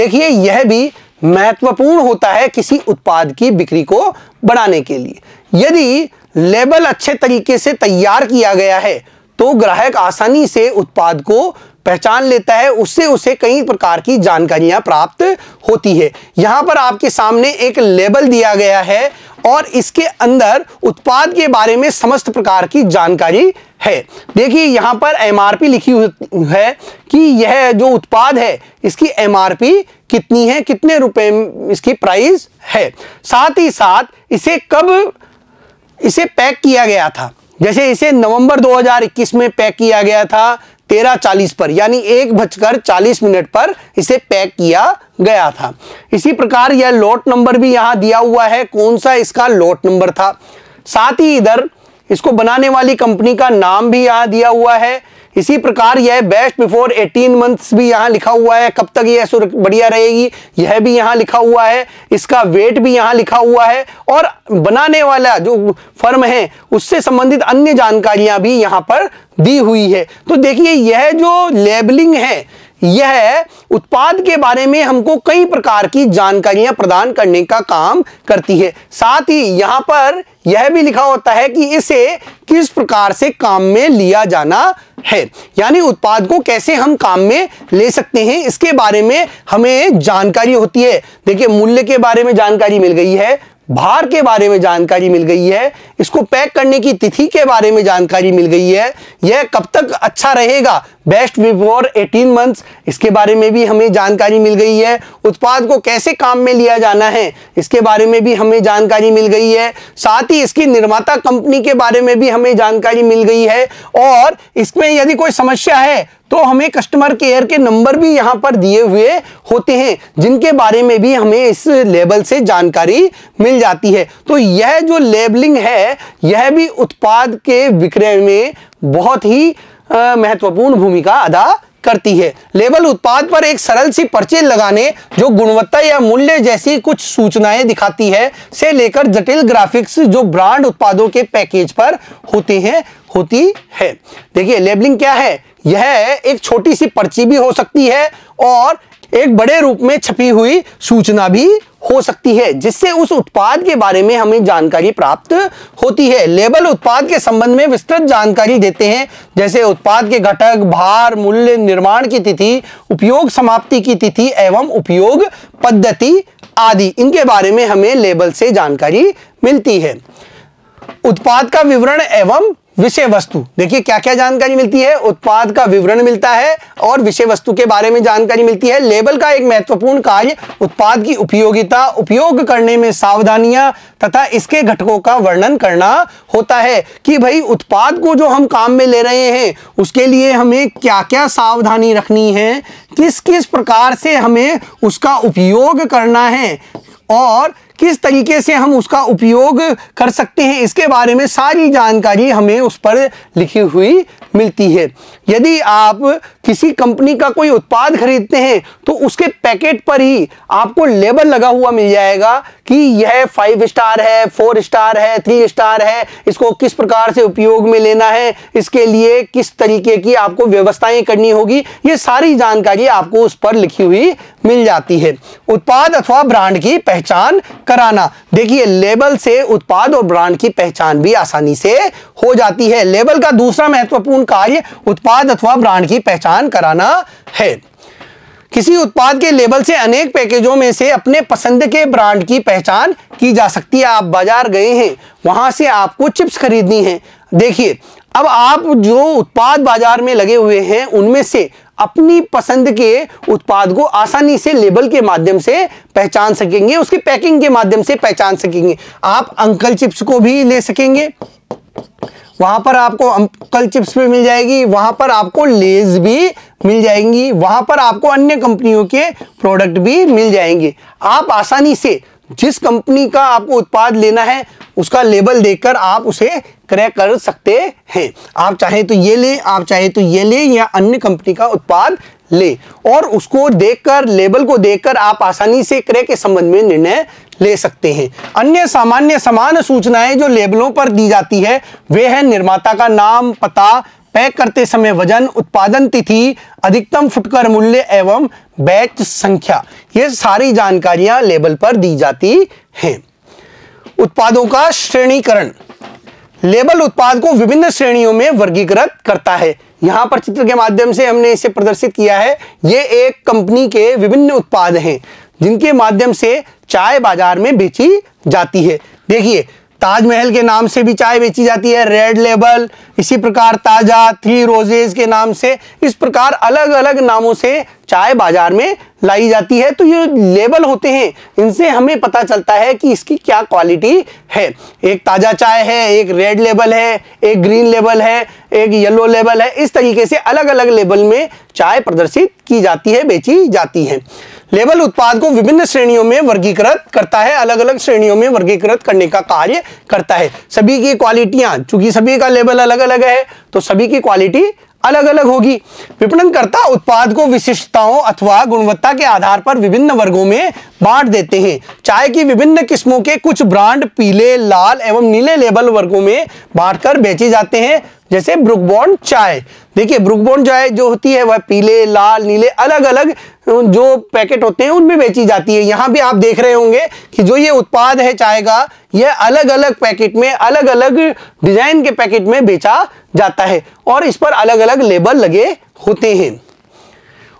देखिए यह भी महत्वपूर्ण होता है किसी उत्पाद की बिक्री को बढ़ाने के लिए यदि लेबल अच्छे तरीके से तैयार किया गया है तो ग्राहक आसानी से उत्पाद को पहचान लेता है उससे उसे कई प्रकार की जानकारियां प्राप्त होती है यहाँ पर आपके सामने एक लेबल दिया गया है और इसके अंदर उत्पाद के बारे में समस्त प्रकार की जानकारी है देखिए यहाँ पर एमआरपी लिखी हुई है कि यह जो उत्पाद है इसकी एमआरपी कितनी है कितने रुपए इसकी प्राइस है साथ ही साथ इसे कब इसे पैक किया गया था जैसे इसे नवंबर 2021 में पैक किया गया था तेरह चालीस पर यानी एक बजकर चालीस मिनट पर इसे पैक किया गया था इसी प्रकार यह लॉट नंबर भी यहां दिया हुआ है कौन सा इसका लॉट नंबर था साथ ही इधर इसको बनाने वाली कंपनी का नाम भी यहां दिया हुआ है इसी प्रकार यह बेस्ट बिफोर 18 मंथ्स भी यहाँ लिखा हुआ है कब तक यह बढ़िया रहेगी यह भी यहाँ लिखा हुआ है इसका वेट भी यहाँ लिखा हुआ है और बनाने वाला जो फर्म है उससे संबंधित अन्य जानकारियां भी यहाँ पर दी हुई है तो देखिए यह जो लेबलिंग है यह उत्पाद के बारे में हमको कई प्रकार की जानकारियां प्रदान करने का काम करती है साथ ही यहां पर यह भी लिखा होता है कि इसे किस प्रकार से काम में लिया जाना है यानी उत्पाद को कैसे हम काम में ले सकते हैं इसके बारे में हमें जानकारी होती है देखिए मूल्य के बारे में जानकारी मिल गई है भार के बारे में जानकारी मिल गई है इसको पैक करने की तिथि के बारे में जानकारी मिल गई है यह कब तक अच्छा रहेगा बेस्ट बिफोर 18 मंथ्स इसके बारे में भी हमें जानकारी मिल गई है उत्पाद को कैसे काम में लिया जाना है इसके बारे में भी हमें जानकारी मिल गई है साथ ही इसकी निर्माता कंपनी के बारे में भी हमें जानकारी मिल गई है और इसमें यदि कोई समस्या है तो हमें कस्टमर केयर के नंबर भी यहाँ पर दिए हुए होते हैं जिनके बारे में भी हमें इस लेबल से जानकारी मिल जाती है तो यह जो लेबलिंग है यह भी उत्पाद के विक्रय में बहुत ही महत्वपूर्ण भूमिका अदा करती है लेबल उत्पाद पर एक सरल सी पर्चे लगाने जो गुणवत्ता या मूल्य जैसी कुछ सूचनाएं दिखाती है से लेकर जटिल ग्राफिक्स जो ब्रांड उत्पादों के पैकेज पर होते हैं होती है देखिए लेबलिंग क्या है यह एक छोटी सी पर्ची भी हो सकती है और एक बड़े रूप में छपी हुई सूचना भी हो सकती है जिससे उस उत्पाद के बारे में हमें जानकारी प्राप्त होती है लेबल उत्पाद के संबंध में विस्तृत जानकारी देते हैं जैसे उत्पाद के घटक भार मूल्य निर्माण की तिथि उपयोग समाप्ति की तिथि एवं उपयोग पद्धति आदि इनके बारे में हमें लेबल से जानकारी मिलती है उत्पाद का विवरण एवं विषय वस्तु देखिए क्या क्या जानकारी मिलती है उत्पाद का विवरण मिलता है और विषय वस्तु के बारे में जानकारी मिलती है लेबल का एक महत्वपूर्ण कार्य उत्पाद की उपयोगिता उपयोग करने में सावधानियां तथा इसके घटकों का वर्णन करना होता है कि भाई उत्पाद को जो हम काम में ले रहे हैं उसके लिए हमें क्या क्या सावधानी रखनी है किस किस प्रकार से हमें उसका उपयोग करना है और किस तरीके से हम उसका उपयोग कर सकते हैं इसके बारे में सारी जानकारी हमें उस पर लिखी हुई मिलती है यदि आप किसी कंपनी का कोई उत्पाद खरीदते हैं तो उसके पैकेट पर ही आपको लेबल लगा हुआ मिल जाएगा कि यह फाइव स्टार है फोर स्टार है थ्री स्टार है इसको किस प्रकार से उपयोग में लेना है इसके लिए किस तरीके की आपको व्यवस्थाएं करनी होगी ये सारी जानकारी आपको उस पर लिखी हुई मिल जाती है उत्पाद अथवा ब्रांड की पहचान कराना देखिए लेबल से उत्पाद और ब्रांड की पहचान भी आसानी से हो जाती है लेबल का दूसरा महत्वपूर्ण कार्य उत्पाद उत्पाद अथवा ब्रांड की पहचान कराना है किसी उत्पाद के लेबल से अनेक पैकेजों में से अपने पसंद के ब्रांड की पहचान की जा सकती है आप बाजार गए हैं वहां से आपको चिप्स खरीदनी है देखिए अब आप जो उत्पाद बाजार में लगे हुए हैं उनमें से अपनी पसंद के उत्पाद को आसानी से लेबल के माध्यम से पहचान सकेंगे उसकी पैकिंग के माध्यम से पहचान सकेंगे आप अंकल चिप्स को भी ले सकेंगे वहाँ पर आपको अंकल चिप्स भी मिल जाएगी वहाँ पर आपको लेज भी मिल जाएंगी वहाँ पर आपको अन्य कंपनियों के प्रोडक्ट भी मिल जाएंगे आप आसानी से जिस कंपनी का आपको उत्पाद लेना है उसका लेबल देखकर आप उसे क्रय कर सकते हैं आप चाहे तो ये लें आप चाहे तो ये लें या अन्य कंपनी का उत्पाद ले और उसको देखकर लेबल को देखकर आप आसानी से क्रय के संबंध में निर्णय ले सकते हैं अन्य सामान्य समान सूचनाएं जो लेबलों पर दी जाती है वे है निर्माता का नाम पता पैक करते समय वजन उत्पादन तिथि अधिकतम फुटकर मूल्य एवं बैच संख्या ये सारी जानकारियां लेबल पर दी जाती हैं उत्पादों का श्रेणीकरण लेबल उत्पाद को विभिन्न श्रेणियों में वर्गीकृत करता है यहां पर चित्र के माध्यम से हमने इसे प्रदर्शित किया है ये एक कंपनी के विभिन्न उत्पाद हैं जिनके माध्यम से चाय बाजार में बेची जाती है देखिए ताजमहल के नाम से भी चाय बेची जाती है रेड लेबल इसी प्रकार ताजा थ्री रोजेज के नाम से इस प्रकार अलग अलग नामों से चाय बाजार में लाई जाती है तो ये लेबल होते हैं इनसे हमें पता चलता है कि इसकी क्या क्वालिटी है एक ताज़ा चाय है एक रेड लेबल है एक ग्रीन लेबल है एक येलो लेबल है इस तरीके से अलग अलग लेबल में चाय प्रदर्शित की जाती है बेची जाती है लेबल उत्पाद को विभिन्न श्रेणियों में वर्गीकृत करता है अलग अलग श्रेणियों में वर्गीकृत करने का कार्य करता है सभी की क्वालिटियां चूंकि सभी का लेबल अलग अलग है तो सभी की क्वालिटी अलग अलग होगी विपणनकर्ता उत्पाद को विशिष्टताओं अथवा गुणवत्ता के आधार पर विभिन्न वर्गों में बांट देते हैं चाय की विभिन्न किस्मों के कुछ ब्रांड पीले लाल एवं नीले लेबल वर्गों में बांटकर बेचे जाते हैं जैसे ब्रुकबॉन्ड चाय देखिए ब्रुकबॉन्ड चाय जो होती है वह पीले लाल नीले अलग अलग जो पैकेट होते हैं उनमें बेची जाती है यहाँ भी आप देख रहे होंगे कि जो ये उत्पाद है चाय का यह अलग अलग पैकेट में अलग अलग डिजाइन के पैकेट में बेचा जाता है और इस पर अलग अलग लेबल लगे होते हैं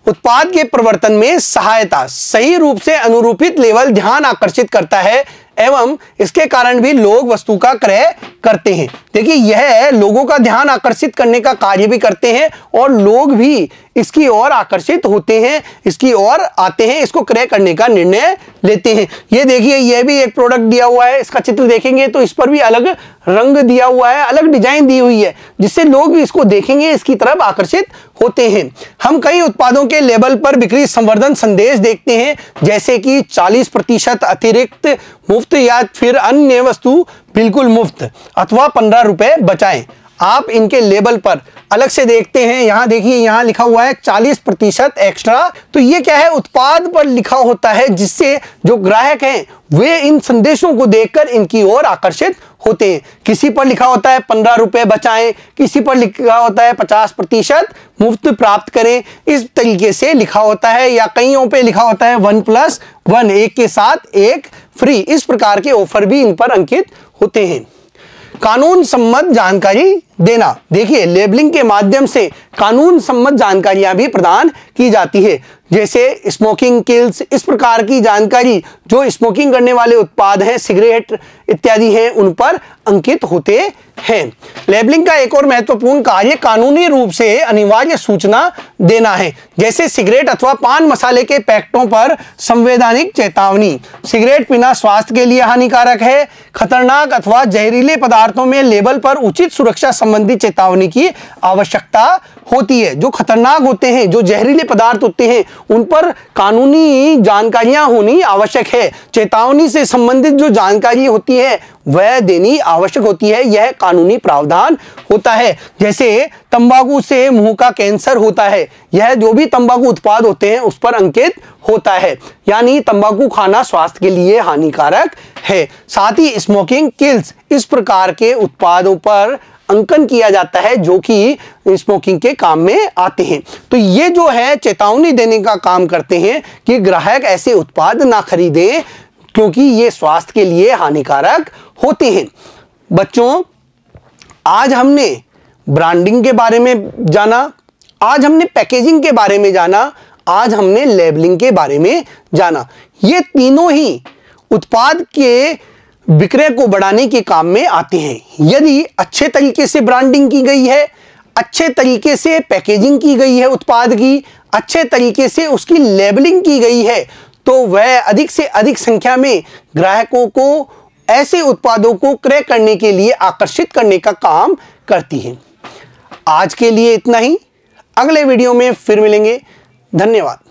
उत्पाद के प्रवर्तन में सहायता सही रूप से अनुरूपित लेवल ध्यान आकर्षित करता है एवं इसके कारण भी लोग वस्तु का क्रय करते हैं देखिए यह है, लोगों का ध्यान आकर्षित करने का कार्य भी करते हैं और लोग भी इसकी ओर आकर्षित होते हैं इसकी ओर आते हैं इसको क्रय करने का निर्णय लेते हैं ये देखिए यह भी एक प्रोडक्ट दिया हुआ है इसका चित्र देखेंगे तो इस पर भी अलग रंग दिया हुआ है अलग डिजाइन दी हुई है जिससे लोग भी इसको देखेंगे इसकी तरफ आकर्षित होते हैं हम कई उत्पादों के लेबल पर बिक्री संवर्धन संदेश देखते हैं जैसे कि 40 प्रतिशत अतिरिक्त मुफ्त या फिर अन्य वस्तु बिल्कुल मुफ्त अथवा पंद्रह रुपए बचाएं आप इनके लेबल पर अलग से देखते हैं यहाँ देखिए यहाँ लिखा हुआ है चालीस प्रतिशत एक्स्ट्रा तो ये क्या है उत्पाद पर लिखा होता है जिससे जो ग्राहक हैं वे इन संदेशों को देखकर इनकी ओर आकर्षित होते हैं किसी पर लिखा होता है पंद्रह रुपए बचाएं किसी पर लिखा होता है पचास प्रतिशत मुफ्त प्राप्त करें इस तरीके से लिखा होता है या कईयों पे लिखा होता है वन प्लस वन एक के साथ एक फ्री इस प्रकार के ऑफर भी इन पर अंकित होते हैं कानून सम्मत जानकारी देना देखिए लेबलिंग के माध्यम से कानून सम्मत जानकारियां भी प्रदान की जाती है जैसे स्मोकिंग किल्स इस प्रकार की जानकारी जो स्मोकिंग करने वाले उत्पाद हैं सिगरेट इत्यादि हैं उन पर अंकित होते है लेबलिंग का एक और महत्वपूर्ण कार्य कानूनी रूप से अनिवार्य सूचना देना है जैसे सिगरेट अथवा पान मसाले के पैकेटों पर संवैधानिक चेतावनी सिगरेट पीना स्वास्थ्य के लिए हानिकारक है खतरनाक अथवा जहरीले पदार्थों में लेबल पर उचित सुरक्षा संबंधी चेतावनी की आवश्यकता होती है जो खतरनाक होते हैं जो जहरीले पदार्थ होते हैं उन पर कानूनी जानकारियां होनी आवश्यक है चेतावनी से संबंधित जो जानकारी होती है वह देनी आवश्यक होती है यह कानूनी प्रावधान होता है जैसे तंबाकू से मुंह का कैंसर होता है यह जो भी तंबाकू उत्पाद होते हैं उस पर अंकित होता है यानी तंबाकू खाना स्वास्थ्य के लिए हानिकारक है साथ ही स्मोकिंग किल्स इस प्रकार के उत्पादों पर अंकन किया जाता है जो कि स्मोकिंग के काम में आते हैं तो ये जो है चेतावनी देने का काम करते हैं कि ग्राहक ऐसे उत्पाद ना खरीदें क्योंकि ये स्वास्थ्य के लिए हानिकारक होते हैं बच्चों आज हमने ब्रांडिंग के बारे में जाना आज हमने पैकेजिंग के बारे में जाना आज हमने लेबलिंग के बारे में जाना ये तीनों ही उत्पाद के विक्रय को बढ़ाने के काम में आते हैं यदि अच्छे तरीके से ब्रांडिंग की गई है अच्छे तरीके से पैकेजिंग की गई है उत्पाद की अच्छे तरीके से उसकी लेबलिंग की गई है तो वह अधिक से अधिक संख्या में ग्राहकों को ऐसे उत्पादों को क्रय करने के लिए आकर्षित करने का काम करती है आज के लिए इतना ही अगले वीडियो में फिर मिलेंगे धन्यवाद